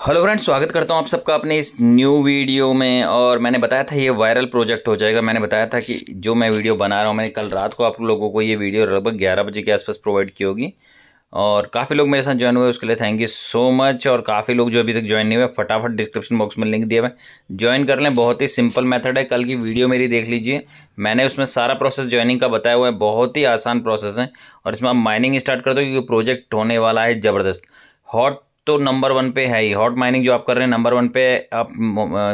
Hello friends स्वागत करता हूं आप सबका अपने इस न्यू वीडियो में और मैंने बताया था ये वायरल प्रोजेक्ट हो जाएगा मैंने बताया था कि जो मैं वीडियो बना रहा हूं मैंने कल रात को आप लोगों को ये वीडियो लगभग 11 बजे के आसपास प्रोवाइड की होगी और काफ़ी लोग मेरे साथ ज्वाइन हुए उसके लिए थैंक यू सो मच और काफ़ी लोग जो अभी तक ज्वाइन नहीं हुए फटाफट डिस्क्रिप्शन बॉक्स में लिंक दिया हुआ ज्वाइन कर लें बहुत ही सिंपल मेथड है कल की वीडियो मेरी देख लीजिए मैंने उसमें सारा प्रोसेस ज्वाइनिंग का बताया हुआ है बहुत ही आसान प्रोसेस है और इसमें आप माइनिंग स्टार्ट कर दो क्योंकि प्रोजेक्ट होने वाला है ज़बरदस्त हॉट तो नंबर वन पे है ही हॉट माइनिंग जो आप कर रहे हैं नंबर वन पे आप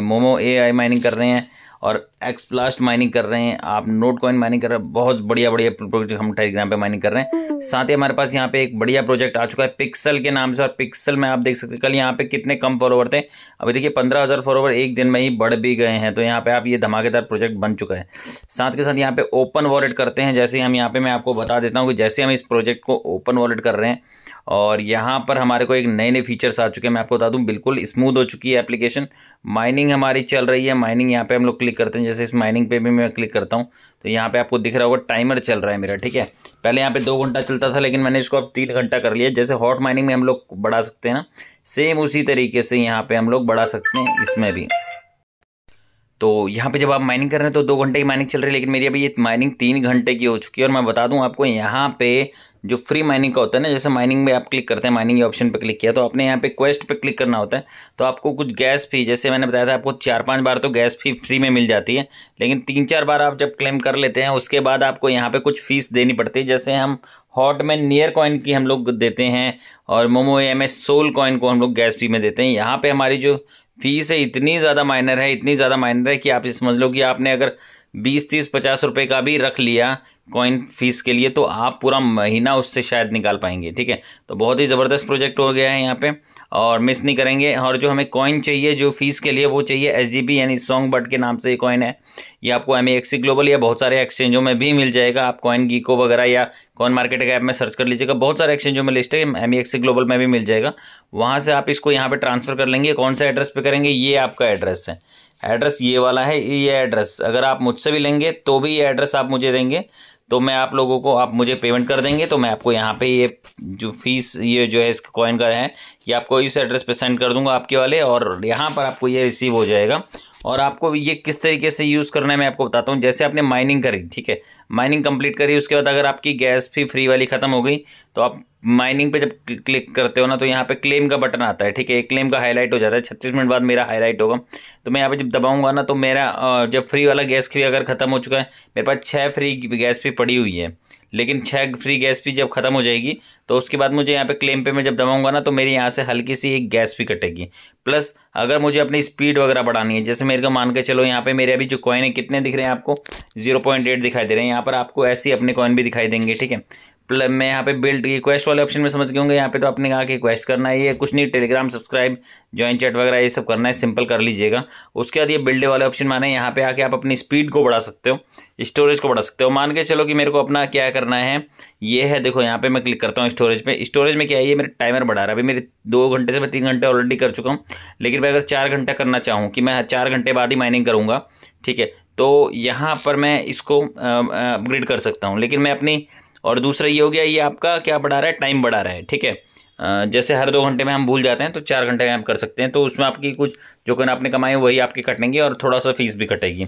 मोमो ए आई माइनिंग कर रहे हैं और एक्स माइनिंग कर रहे हैं आप नोट कॉइन माइनिंग कर रहे हैं बहुत बढ़िया बढ़िया प्रोजेक्ट हम टेलीग्राम पे माइनिंग कर रहे हैं हम्म। साथ ही हमारे पास यहाँ पे एक बढ़िया प्रोजेक्ट आ चुका है पिक्सल के नाम से और पिक्सल में आप देख सकते हैं कल यहाँ पे कितने कम फॉलोवर थे अभी देखिए पंद्रह हज़ार फॉलोवर एक दिन में ही बढ़ भी गए हैं तो यहाँ पर आप ये धमाकेदार प्रोजेक्ट बन चुका है साथ के साथ यहाँ पे ओपन वॉलेट करते हैं जैसे हम यहाँ पे मैं आपको बता देता हूँ कि जैसे हम इस प्रोजेक्ट को ओपन वॉलेट कर रहे हैं और यहाँ पर हमारे को एक नए नए फीचर्स आ चुके हैं मैं आपको बता दूँ बिल्कुल स्मूथ हो चुकी है एप्लीकेशन माइनिंग हमारी चल रही है माइनिंग यहाँ पे हम लोग क्लिक करते हैं जैसे इस माइनिंग पे भी मैं क्लिक करता हूँ तो यहाँ पे आपको दिख रहा होगा टाइमर चल रहा है मेरा ठीक है पहले यहाँ पे दो घंटा चलता था लेकिन मैंने इसको अब तीन घंटा कर लिया जैसे हॉट माइनिंग में हम लोग बढ़ा सकते हैं ना सेम उसी तरीके से यहाँ पर हम लोग बढ़ा सकते हैं इसमें भी तो यहाँ पे जब आप माइनिंग कर रहे हैं तो दो घंटे की माइनिंग चल रही है लेकिन मेरी अभी ये माइनिंग तीन घंटे की हो चुकी है और मैं बता दूँ आपको यहाँ पे जो फ्री माइनिंग का होता है ना जैसे माइनिंग में आप क्लिक करते हैं माइनिंग ऑप्शन पे क्लिक किया तो आपने यहाँ पे क्वेस्ट पे क्लिक करना होता है तो आपको कुछ गैस फी जैसे मैंने बताया था आपको चार पाँच बार तो गैस फी फ्री में मिल जाती है लेकिन तीन चार बार आप जब क्लेम कर लेते हैं उसके बाद आपको यहाँ पर कुछ फीस देनी पड़ती है जैसे हम हॉट में नियर कॉइन की हम लोग देते हैं और मोमो एम एस सोल कॉइन को हम लोग गैस फी में देते हैं यहाँ पे हमारी जो फीस है इतनी ज़्यादा माइनर है इतनी ज़्यादा माइनर है कि आप समझ लो कि आपने अगर बीस तीस पचास रुपए का भी रख लिया कॉइन फीस के लिए तो आप पूरा महीना उससे शायद निकाल पाएंगे ठीक है तो बहुत ही ज़बरदस्त प्रोजेक्ट हो गया है यहाँ पे और मिस नहीं करेंगे और जो हमें कॉइन चाहिए जो फीस के लिए वो चाहिए एस यानी सॉन्ग बर्ड के नाम से ये कॉइन है ये आपको एम ग्लोबल या बहुत सारे एक्सचेंजों में भी मिल जाएगा आप कॉइन गीको वगैरह या कॉइन मार्केट ऐप में सर्च कर लीजिएगा बहुत सारे एक्सचेंजों में लिस्ट है एम ग्लोबल में भी मिल जाएगा वहाँ से आप इसको यहाँ पर ट्रांसफ़र कर लेंगे कौन सा एड्रेस पर करेंगे ये आपका एड्रेस है एड्रेस ये वाला है ये एड्रेस अगर आप मुझसे भी लेंगे तो भी ये एड्रेस आप मुझे देंगे तो मैं आप लोगों को आप मुझे पेमेंट कर देंगे तो मैं आपको यहाँ पे ये जो फीस ये जो है इसका कॉइन का है ये आपको इस एड्रेस पे सेंड कर दूंगा आपके वाले और यहाँ पर आपको ये रिसीव हो जाएगा और आपको ये किस तरीके से यूज़ करना है मैं आपको बताता हूँ जैसे आपने माइनिंग करी ठीक है माइनिंग कंप्लीट करी उसके बाद अगर आपकी गैस भी फ्री वाली ख़त्म हो गई तो आप माइनिंग पे जब क्लिक करते हो ना तो यहाँ पे क्लेम का बटन आता है ठीक है एक क्लेम का हाईलाइट हो जाता है छत्तीस मिनट बाद मेरा हाईलाइट होगा तो मैं यहाँ पे जब दबाऊंगा ना तो मेरा जब फ्री वाला गैस फी अगर ख़त्म हो चुका है मेरे पास छः फ्री गैस भी पड़ी हुई है लेकिन छः फ्री गैस भी जब ख़त्म हो जाएगी तो उसके बाद मुझे यहाँ पे क्लेम पे मैं जब दबाऊंगा ना तो मेरी यहाँ से हल्की सी एक गैस भी कटेगी प्लस अगर मुझे अपनी स्पीड वगैरह बढ़ानी है जैसे मेरे को मान के चलो यहाँ पे मेरे अभी जो कॉइन है कितने दिख रहे हैं आपको जीरो पॉइंट एट दिखाई दे रहे हैं यहाँ पर आपको ऐसी अपने कॉइन भी दिखाई देंगे ठीक है मैं यहाँ पे बिल्ड रिक्वेस्ट वाले ऑप्शन में समझ गए होंगे यहाँ पे तो आपने कहा कि रिक्वेस्ट करना है ये कुछ नहीं टेलीग्राम सब्सक्राइब ज्वाइन चैट वगैरह ये सब करना है सिंपल कर लीजिएगा उसके बाद ये बिल्ड वाले ऑप्शन माने यहाँ पे आके आप अपनी स्पीड को बढ़ा सकते हो स्टोरेज को बढ़ा सकते हो मान के चलो कि मेरे को अपना क्या करना है ये है देखो यहाँ पे मैं क्लिक करता हूँ स्टोरेज पे स्टोरेज में क्या है ये मेरे टाइमर बढ़ा रहा है अभी मेरे दो घंटे से मैं तीन घंटे ऑलरेडी कर चुका हूँ लेकिन मैं अगर चार घंटा करना चाहूँ कि मैं चार घंटे बाद ही माइनिंग करूँगा ठीक है तो यहाँ पर मैं इसको अपग्रेड कर सकता हूँ लेकिन मैं अपनी और दूसरा ये हो गया ये आपका क्या बढ़ा रहा है टाइम बढ़ा रहा है ठीक है जैसे हर दो घंटे में हम भूल जाते हैं तो चार घंटे में आप कर सकते हैं तो उसमें आपकी कुछ जो कन आपने कमाए वही आपके कटेंगे और थोड़ा सा फीस भी कटेगी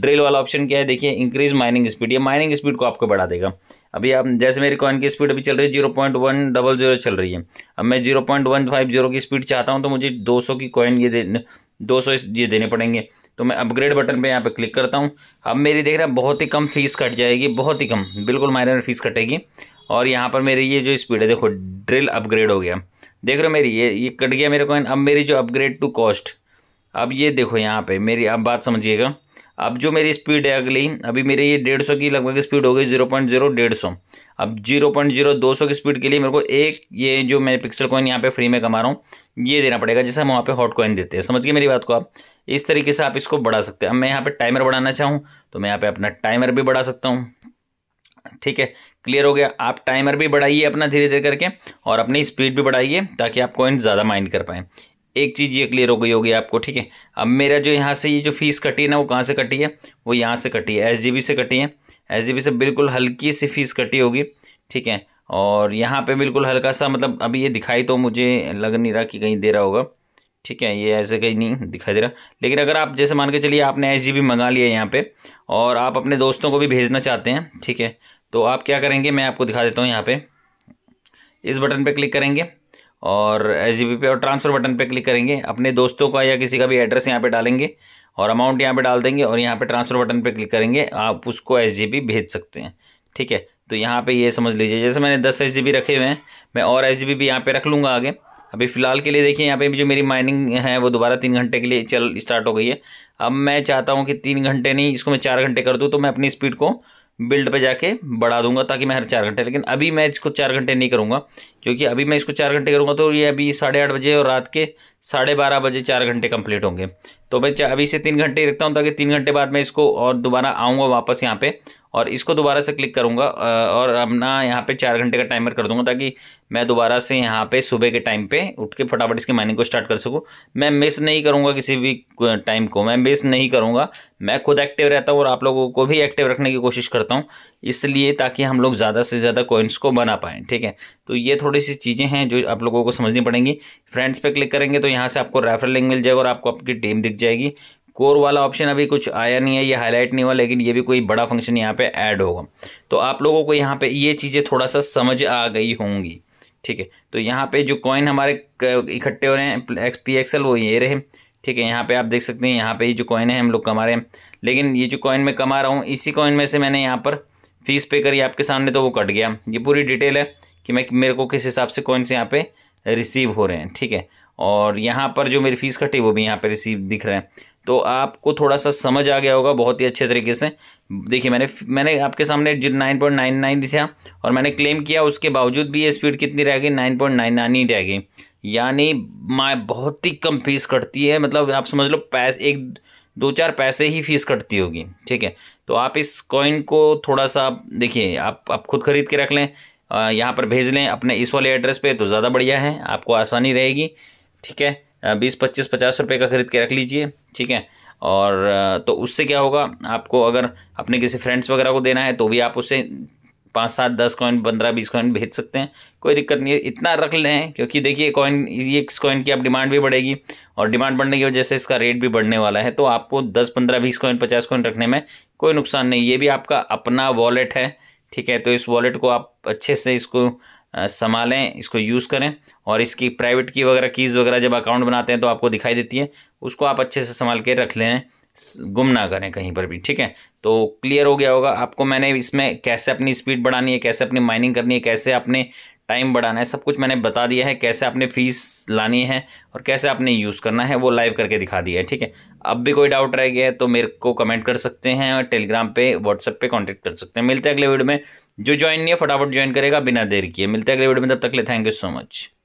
ड्रिल वाला ऑप्शन क्या है देखिए इंक्रीज माइनिंग स्पीड ये माइनिंग स्पीड को आपको बढ़ा देगा अभी आप जैसे मेरी कॉइन की स्पीड अभी चल रही है zero point one double zero चल रही है अब मैं zero point one five zero की स्पीड चाहता हूँ तो मुझे दो सौ की कॉइन ये दे दो सौ ये देने पड़ेंगे तो मैं अपग्रेड बटन पे यहाँ पे क्लिक करता हूँ अब मेरी देख रहा हैं बहुत ही कम फीस कट जाएगी बहुत ही कम बिल्कुल मायने में फीस कटेगी और यहाँ पर मेरी ये जो स्पीड है देखो ड्रिल अपग्रेड हो गया देख रहे हो मेरी ये ये कट गया मेरे को अब मेरी जो अपग्रेड टू कॉस्ट अब ये देखो यहाँ पे मेरी अब बात समझिएगा अब जो मेरी स्पीड है अगली अभी मेरे ये डेढ़ सौ की लगभग स्पीड हो गई जीरो पॉइंट जीरो डेढ़ सौ अब जीरो पॉइंट जीरो दो सौ की स्पीड के लिए मेरे को एक ये जो मैं पिक्सल कॉइन यहाँ पे फ्री में कमा रहा हूँ ये देना पड़ेगा जैसे हम वहाँ पे हॉट कॉइन देते हैं समझिए मेरी बात को आप इस तरीके से आप इसको बढ़ा सकते हैं अब मैं यहाँ पर टाइमर बढ़ाना चाहूँ तो मैं यहाँ पे अपना टाइमर भी बढ़ा सकता हूँ ठीक है क्लियर हो गया आप टाइमर भी बढ़ाइए अपना धीरे धीरे करके और अपनी स्पीड भी बढ़ाइए ताकि आप कॉइन ज़्यादा माइंड कर पाएँ एक चीज़ ये क्लियर हो गई होगी आपको ठीक है अब मेरा जो यहाँ से ये जो फीस कटी है ना वो कहाँ से कटी है वो यहाँ से कटी है एस से कटी है एस से बिल्कुल हल्की सी फीस कटी होगी ठीक है और यहाँ पे बिल्कुल हल्का सा मतलब अभी ये दिखाई तो मुझे लग नहीं रहा कि कहीं दे रहा होगा ठीक है ये ऐसे कहीं नहीं दिखाई दे रहा लेकिन अगर आप जैसे मान के चलिए आपने एस मंगा लिया यहाँ पे और आप अपने दोस्तों को भी भेजना चाहते हैं ठीक है तो आप क्या करेंगे मैं आपको दिखा देता हूँ यहाँ पे इस बटन पे क्लिक करेंगे और एस जी पे और ट्रांसफ़र बटन पे क्लिक करेंगे अपने दोस्तों का या किसी का भी एड्रेस यहाँ पे डालेंगे और अमाउंट यहाँ पे डाल देंगे और यहाँ पे ट्रांसफ़र बटन पे क्लिक करेंगे आप उसको एच भेज सकते हैं ठीक है तो यहाँ पे ये यह समझ लीजिए जैसे मैंने दस एच रखे हुए हैं मैं और एच भी यहाँ पर रख लूँगा आगे अभी फ़िलहाल के लिए देखिए यहाँ पे जो मेरी माइनिंग है वो दोबारा तीन घंटे के लिए चल स्टार्ट हो गई है अब मैं चाहता हूँ कि तीन घंटे नहीं इसको मैं चार घंटे कर दूँ तो मैं अपनी स्पीड को बिल्ड पे जाके बढ़ा दूंगा ताकि मैं हर चार घंटे लेकिन अभी मैं इसको चार घंटे नहीं करूँगा क्योंकि अभी मैं इसको चार घंटे करूँगा तो ये अभी साढ़े आठ बजे और रात के साढ़े बारह बजे चार घंटे कंप्लीट होंगे तो मैं अभी से तीन घंटे रखता हूँ ताकि तीन घंटे बाद मैं इसको और दोबारा आऊँगा वापस यहाँ पर और इसको दोबारा से क्लिक करूँगा और अपना यहाँ पे चार घंटे का टाइमर कर दूँगा ताकि मैं दोबारा से यहाँ पे सुबह के टाइम पे उठ के फटाफट इसकी माइनिंग को स्टार्ट कर सकूँ मैं मिस नहीं करूँगा किसी भी टाइम को मैं मिस नहीं करूँगा मैं खुद एक्टिव रहता हूँ और आप लोगों को भी एक्टिव रखने की कोशिश करता हूँ इसलिए ताकि हम लोग ज़्यादा से ज़्यादा कोइंस को बना पाएँ ठीक है तो ये थोड़ी सी चीज़ें हैं जो आप लोगों को समझनी पड़ेंगी फ्रेंड्स पर क्लिक करेंगे तो यहाँ से आपको रेफरल लिंक मिल जाएगा और आपको आपकी टीम दिख जाएगी कोर वाला ऑप्शन अभी कुछ आया नहीं है ये हाईलाइट नहीं हुआ लेकिन ये भी कोई बड़ा फंक्शन यहाँ पे ऐड होगा तो आप लोगों को यहाँ पे ये चीज़ें थोड़ा सा समझ आ गई होंगी ठीक है तो यहाँ पे जो कॉइन हमारे इकट्ठे हो रहे हैं पी एक्सल वो ये रहे ठीक है यहाँ पे आप देख सकते हैं यहाँ पे ये जो कॉइन है हम लोग कमा रहे हैं लेकिन ये जो कॉइन मैं कमा रहा हूँ इसी कॉइन में से मैंने यहाँ पर फीस पे करी आपके सामने तो वो कट गया ये पूरी डिटेल है कि मैं मेरे को किस हिसाब से कॉइन्स यहाँ पर रिसीव हो रहे हैं ठीक है और यहाँ पर जो मेरी फ़ीस कटी वो भी यहाँ पर रिसीव दिख रहे हैं तो आपको थोड़ा सा समझ आ गया होगा बहुत ही अच्छे तरीके से देखिए मैंने मैंने आपके सामने नाइन पॉइंट नाइन नाइन दिखा और मैंने क्लेम किया उसके बावजूद भी ये स्पीड कितनी रह गई नाइन पॉइंट नाइन नाइन ही रह गई यानी माए बहुत ही कम फीस कटती है मतलब आप समझ लो पैस एक दो चार पैसे ही फीस कटती होगी ठीक है तो आप इस कॉइन को थोड़ा सा देखिए आप आप खुद खरीद के रख लें यहाँ पर भेज लें अपने इस वाले एड्रेस पर तो ज़्यादा बढ़िया है आपको आसानी रहेगी ठीक है बीस पच्चीस पचास रुपये का ख़रीद के रख लीजिए ठीक है और तो उससे क्या होगा आपको अगर अपने किसी फ्रेंड्स वगैरह को देना है तो भी आप उसे पाँच सात दस कॉइन पंद्रह बीस कॉइन भेज सकते हैं कोई दिक्कत नहीं है इतना रख लें क्योंकि देखिए कॉइन ये इस कॉइन की आप डिमांड भी बढ़ेगी और डिमांड बढ़ने की वजह से इसका रेट भी बढ़ने वाला है तो आपको दस पंद्रह बीस कॉइन पचास कॉइन रखने में कोई नुकसान नहीं ये भी आपका अपना वॉलेट है ठीक है तो इस वॉलेट को आप अच्छे से इसको संभालें इसको यूज़ करें और इसकी प्राइवेट की वगैरह कीज़ वगैरह जब अकाउंट बनाते हैं तो आपको दिखाई देती है उसको आप अच्छे से संभाल के रख लें गुम ना करें कहीं पर भी ठीक है तो क्लियर हो गया होगा आपको मैंने इसमें कैसे अपनी स्पीड बढ़ानी है कैसे अपनी माइनिंग करनी है कैसे अपने टाइम बढ़ाना है सब कुछ मैंने बता दिया है कैसे आपने फ़ीस लानी है और कैसे आपने यूज़ करना है वो लाइव करके दिखा दिया है ठीक है अब भी कोई डाउट रह गया है तो मेरे को कमेंट कर सकते हैं और टेलीग्राम पे व्हाट्सएप पे कांटेक्ट कर सकते हैं मिलते हैं अगले वीडियो में जो ज्वाइन नहीं है फटाफट ज्वाइन करेगा बिना देर किए मिलते हैं अगले वीडियो में तब तक ले थैंक यू सो मच